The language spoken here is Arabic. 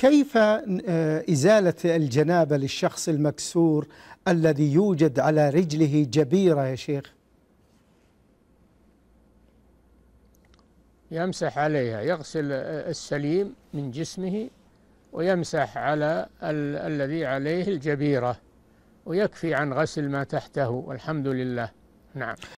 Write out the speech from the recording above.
كيف آه، إزالة الجنابة للشخص المكسور الذي يوجد على رجله جبيرة يا شيخ يمسح عليها يغسل السليم من جسمه ويمسح على ال الذي عليه الجبيرة ويكفي عن غسل ما تحته والحمد لله نعم